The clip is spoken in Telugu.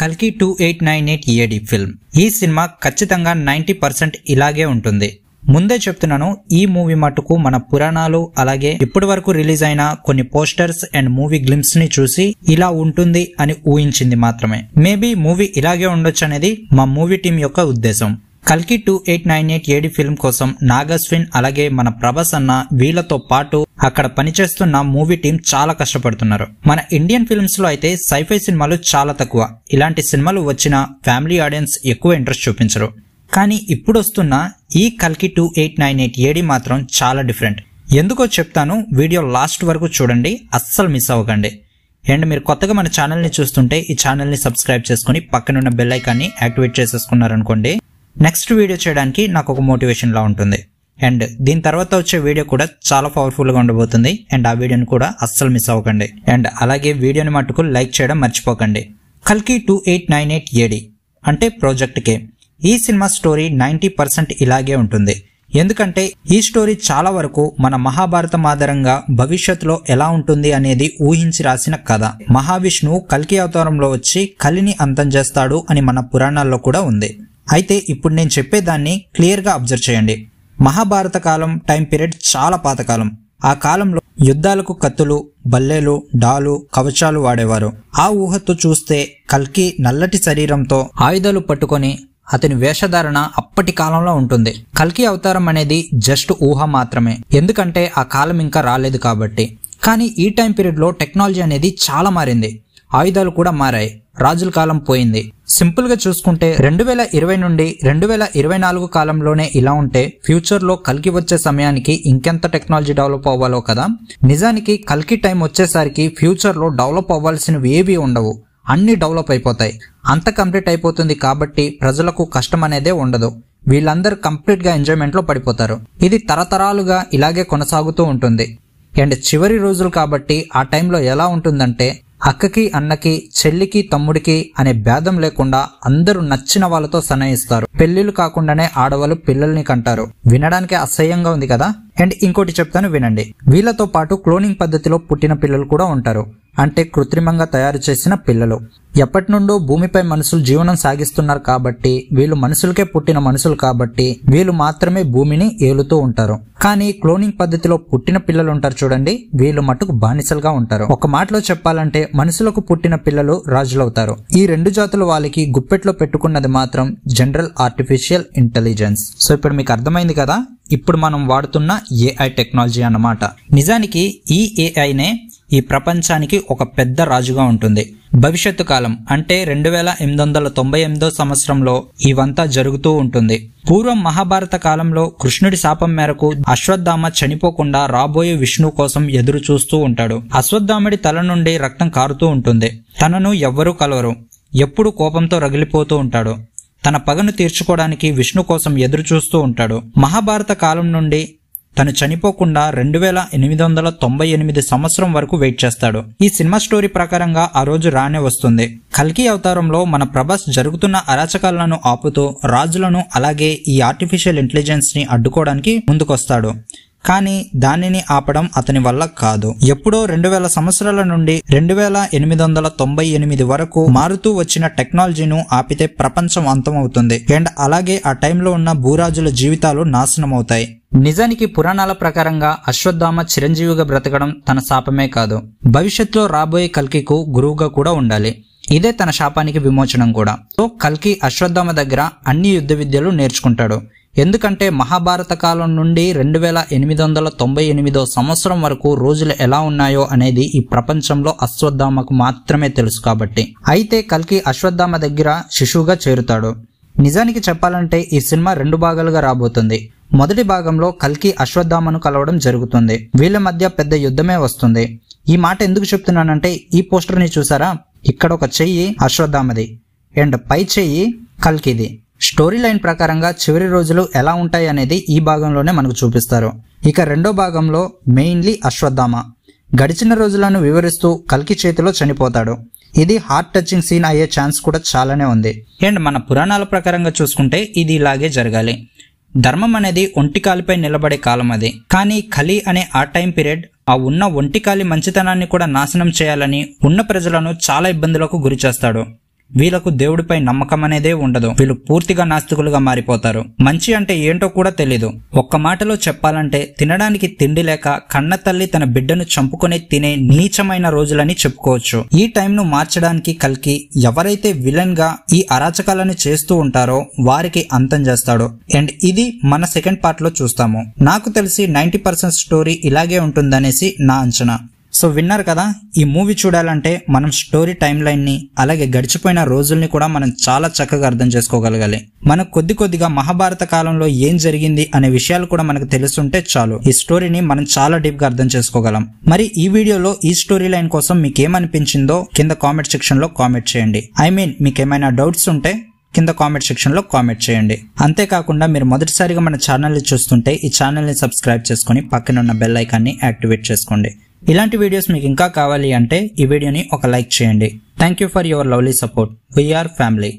కల్కి two eight nine eight AD film ఈ సినిమా ఖచ్చితంగా నైంటీ పర్సెంట్ ఇలాగే ఉంటుంది ముందే చెప్తున్నాను ఈ మూవీ మటుకు మన పురాణాలు అలాగే ఇప్పటి వరకు రిలీజ్ అయిన కొన్ని పోస్టర్స్ అండ్ మూవీ గ్లిమ్స్ ని చూసి ఇలా ఉంటుంది అని ఊహించింది మాత్రమే మేబీ మూవీ ఇలాగే ఉండొచ్చు అనేది మా మూవీ టీం యొక్క ఉద్దేశం కల్కి two eight nine eight AD film కోసం నాగస్విన్ అలాగే మన ప్రభాస్ అన్న వీళ్ళతో పాటు అక్కడ పనిచేస్తున్న మూవీ టీం చాలా కష్టపడుతున్నారు మన ఇండియన్ ఫిల్మ్స్ లో అయితే సైఫై సినిమాలు చాలా తక్కువ ఇలాంటి సినిమాలు వచ్చిన ఫ్యామిలీ ఆడియన్స్ ఎక్కువ ఇంట్రెస్ట్ చూపించరు కానీ ఇప్పుడు వస్తున్న ఈ కల్కి two eight nine eight AD మాత్రం చాలా డిఫరెంట్ ఎందుకో చెప్తాను వీడియో లాస్ట్ వరకు చూడండి అస్సలు మిస్ అవ్వకండి అండ్ మీరు కొత్తగా మన ఛానల్ని చూస్తుంటే ఈ ఛానల్ని సబ్స్క్రైబ్ చేసుకుని పక్కనున్న బెల్ ఐకాన్ని యాక్టివేట్ చేసేసుకున్నారనుకోండి నెక్స్ట్ వీడియో చేయడానికి నాకు ఒక మోటివేషన్లా ఉంటుంది అండ్ దీని తర్వాత వచ్చే వీడియో కూడా చాలా పవర్ఫుల్గా ఉండబోతుంది అండ్ ఆ వీడియోని కూడా అస్సలు మిస్ అవ్వకండి అండ్ అలాగే వీడియోని మట్టుకు లైక్ చేయడం మర్చిపోకండి కల్కి two eight nine eight AD అంటే ప్రాజెక్ట్ కే ఈ సినిమా స్టోరీ నైంటీ పర్సెంట్ ఇలాగే ఉంటుంది ఎందుకంటే ఈ స్టోరీ చాలా వరకు మన మహాభారతం ఆధారంగా భవిష్యత్తులో ఎలా ఉంటుంది అనేది ఊహించి రాసిన కథ మహావిష్ణువు కల్కి అవతారంలో వచ్చి కలిని అంతం చేస్తాడు అని మన పురాణాల్లో కూడా ఉంది అయితే ఇప్పుడు నేను చెప్పేదాన్ని క్లియర్గా అబ్జర్వ్ చేయండి మహాభారత కాలం టైం పీరియడ్ చాలా పాతకాలం ఆ కాలంలో యుద్ధాలకు కత్తులు బల్లెలు డాలు కవచాలు వాడేవారు ఆ ఊహతో చూస్తే కల్కి నల్లటి శరీరంతో ఆయుధాలు పట్టుకొని అతని వేషధారణ అప్పటి కాలంలో ఉంటుంది కల్కి అవతారం అనేది జస్ట్ ఊహ మాత్రమే ఎందుకంటే ఆ కాలం ఇంకా రాలేదు కాబట్టి కానీ ఈ టైం పీరియడ్లో టెక్నాలజీ అనేది చాలా మారింది ఆయుధాలు కూడా మారాయి రాజుల కాలం పోయింది సింపుల్గా చూసుకుంటే రెండు వేల ఇరవై నుండి రెండు వేల ఇరవై నాలుగు కాలంలోనే ఇలా ఉంటే ఫ్యూచర్లో కల్కి వచ్చే సమయానికి ఇంకెంత టెక్నాలజీ డెవలప్ అవ్వాలో కదా నిజానికి కల్కి టైం వచ్చేసరికి ఫ్యూచర్లో డెవలప్ అవ్వాల్సినవి ఏవి ఉండవు అన్ని డెవలప్ అయిపోతాయి అంత కంప్లీట్ అయిపోతుంది కాబట్టి ప్రజలకు కష్టం అనేదే ఉండదు వీళ్ళందరూ కంప్లీట్గా ఎంజాయ్మెంట్లో పడిపోతారు ఇది తరతరాలుగా ఇలాగే కొనసాగుతూ ఉంటుంది అండ్ చివరి రోజులు కాబట్టి ఆ టైంలో ఎలా ఉంటుందంటే అక్కకి అన్నకి చెల్లికి తమ్ముడికి అనే భేదం లేకుండా అందరూ నచ్చిన వాళ్ళతో సన్నయిస్తారు పెళ్లిళ్ళు కాకుండానే ఆడవాళ్ళు పిల్లల్ని కంటారు వినడానికి అసహ్యంగా ఉంది కదా అండ్ ఇంకోటి చెప్తాను వినండి వీళ్ళతో పాటు క్లోనింగ్ పద్ధతిలో పుట్టిన పిల్లలు కూడా ఉంటారు అంటే కృత్రిమంగా తయారు చేసిన పిల్లలు ఎప్పటి నుండో భూమిపై మనుషులు జీవనం సాగిస్తున్నారు కాబట్టి వీళ్ళు మనుషులకే పుట్టిన మనుషులు కాబట్టి వీళ్ళు మాత్రమే భూమిని ఏలుతూ ఉంటారు కానీ క్లోనింగ్ పద్ధతిలో పుట్టిన పిల్లలు ఉంటారు చూడండి వీళ్ళు మటుకు బానిసలుగా ఉంటారు ఒక మాటలో చెప్పాలంటే మనుషులకు పుట్టిన పిల్లలు రాజులవుతారు ఈ రెండు జాతుల వాళ్ళకి గుప్పెట్లో పెట్టుకున్నది మాత్రం జనరల్ ఆర్టిఫిషియల్ ఇంటెలిజెన్స్ సో ఇప్పుడు మీకు అర్థమైంది కదా ఇప్పుడు మనం వాడుతున్న ఏఐ టెక్నాలజీ అన్నమాట నిజానికి ఈ ఏఐనే ఈ ప్రపంచానికి ఒక పెద్ద రాజుగా ఉంటుంది భవిష్యత్తు కాలం అంటే రెండు వేల ఎనిమిది వందల తొంభై ఎనిమిదో సంవత్సరంలో ఇవంతా జరుగుతూ ఉంటుంది పూర్వం మహాభారత కాలంలో కృష్ణుడి శాపం మేరకు అశ్వత్థామ చనిపోకుండా రాబోయే విష్ణు కోసం ఎదురు చూస్తూ ఉంటాడు అశ్వత్థాముడి తల నుండి రక్తం కారుతూ ఉంటుంది తనను ఎవ్వరూ కలవరు ఎప్పుడు కోపంతో రగిలిపోతూ ఉంటాడు తన పగను తీర్చుకోవడానికి విష్ణు కోసం ఎదురు చూస్తూ ఉంటాడు మహాభారత కాలం నుండి తను చనిపోకుండా రెండు వేల ఎనిమిది వందల తొంభై ఎనిమిది సంవత్సరం వరకు వెయిట్ చేస్తాడు ఈ సినిమా స్టోరీ ప్రకారంగా ఆ రోజు రానే వస్తుంది కల్కి అవతారంలో మన ప్రభాస్ జరుగుతున్న అరాచకాలను ఆపుతూ రాజులను అలాగే ఈ ఆర్టిఫిషియల్ ఇంటెలిజెన్స్ ని అడ్డుకోవడానికి ముందుకొస్తాడు కానీ దానిని ఆపడం అతని వల్ల కాదు ఎప్పుడో రెండు వేల సంవత్సరాల నుండి రెండు వేల ఎనిమిది వందల తొంభై ఎనిమిది వరకు మారుతూ వచ్చిన టెక్నాలజీను ఆపితే ప్రపంచం అంతమవుతుంది అండ్ అలాగే ఆ టైంలో ఉన్న భూరాజుల జీవితాలు నాశనం అవుతాయి నిజానికి పురాణాల ప్రకారంగా అశ్వత్థామ చిరంజీవిగా బ్రతకడం తన శాపమే కాదు భవిష్యత్తులో రాబోయే కల్కికు గురువుగా కూడా ఉండాలి ఇదే తన శాపానికి విమోచనం కూడా సో కల్కి అశ్వత్థామ దగ్గర అన్ని యుద్ధ విద్యలు నేర్చుకుంటాడు ఎందుకంటే మహాభారత కాలం నుండి రెండు వేల ఎనిమిది వందల తొంభై ఎనిమిదో సంవత్సరం వరకు రోజులు ఎలా ఉన్నాయో అనేది ఈ ప్రపంచంలో అశ్వత్థామకు మాత్రమే తెలుసు కాబట్టి అయితే కల్కి అశ్వత్థామ దగ్గర శిశువుగా చేరుతాడు నిజానికి చెప్పాలంటే ఈ సినిమా రెండు భాగాలుగా రాబోతుంది మొదటి భాగంలో కల్కి అశ్వత్థామను కలవడం జరుగుతుంది వీళ్ళ మధ్య పెద్ద యుద్ధమే వస్తుంది ఈ మాట ఎందుకు చెప్తున్నానంటే ఈ పోస్టర్ని చూసారా ఇక్కడ ఒక చెయ్యి అశ్వత్థామది అండ్ పై చెయ్యి కల్కిది స్టోరీ లైన్ ప్రకారంగా చివరి రోజులు ఎలా ఉంటాయి అనేది ఈ భాగంలోనే మనకు చూపిస్తారు ఇక రెండో భాగంలో మెయిన్లీ అశ్వత్థామ గడిచిన రోజులను వివరిస్తూ కల్కి చేతిలో చనిపోతాడు ఇది హార్ట్ టచింగ్ సీన్ అయ్యే ఛాన్స్ కూడా చాలానే ఉంది అండ్ మన పురాణాల ప్రకారంగా చూసుకుంటే ఇది ఇలాగే జరగాలి ధర్మం అనేది ఒంటికాలిపై నిలబడే కాలం అది కానీ ఖలీ అనే ఆ టైం పీరియడ్ ఆ ఉన్న ఒంటికాలి మంచితనాన్ని కూడా నాశనం చేయాలని ఉన్న ప్రజలను చాలా ఇబ్బందులకు గురిచేస్తాడు వీళ్ళకు దేవుడిపై నమ్మకం అనేదే ఉండదు వీళ్ళు పూర్తిగా నాస్తికులుగా మారిపోతారు మంచి అంటే ఏంటో కూడా తెలీదు ఒక్క మాటలో చెప్పాలంటే తినడానికి తిండి లేక కన్న తల్లి తన బిడ్డను చంపుకునే తినే నీచమైన రోజులని చెప్పుకోవచ్చు ఈ టైంను మార్చడానికి కలిగి ఎవరైతే విలన్ గా ఈ అరాచకాలను చేస్తూ ఉంటారో వారికి అంతం చేస్తాడు అండ్ ఇది మన సెకండ్ పార్ట్ లో చూస్తాము నాకు తెలిసి నైన్టీ పర్సెంట్ స్టోరీ ఇలాగే ఉంటుందనేసి నా అంచనా సో విన్నారు కదా ఈ మూవీ చూడాలంటే మనం స్టోరీ టైం లైన్ని అలాగే గడిచిపోయిన రోజుల్ని కూడా మనం చాలా చక్కగా అర్థం చేసుకోగలగాలి మనకు కొద్ది కొద్దిగా మహాభారత కాలంలో ఏం జరిగింది అనే విషయాలు కూడా మనకు తెలుసుంటే చాలు ఈ స్టోరీని మనం చాలా డీప్గా అర్థం చేసుకోగలం మరి ఈ వీడియోలో ఈ స్టోరీ లైన్ కోసం మీకు ఏమనిపించిందో కింద కామెంట్ సెక్షన్లో కామెంట్ చేయండి ఐ మీన్ మీకు ఏమైనా డౌట్స్ ఉంటే కింద కామెంట్ సెక్షన్లో కామెంట్ చేయండి అంతేకాకుండా మీరు మొదటిసారిగా మన ఛానల్ని చూస్తుంటే ఈ ఛానల్ని సబ్స్క్రైబ్ చేసుకుని పక్కన ఉన్న బెల్ ఐకాన్ని యాక్టివేట్ చేసుకోండి ఇలాంటి వీడియోస్ మీకు ఇంకా కావాలి అంటే ఈ వీడియోని ఒక లైక్ చేయండి thank you for your lovely support VR family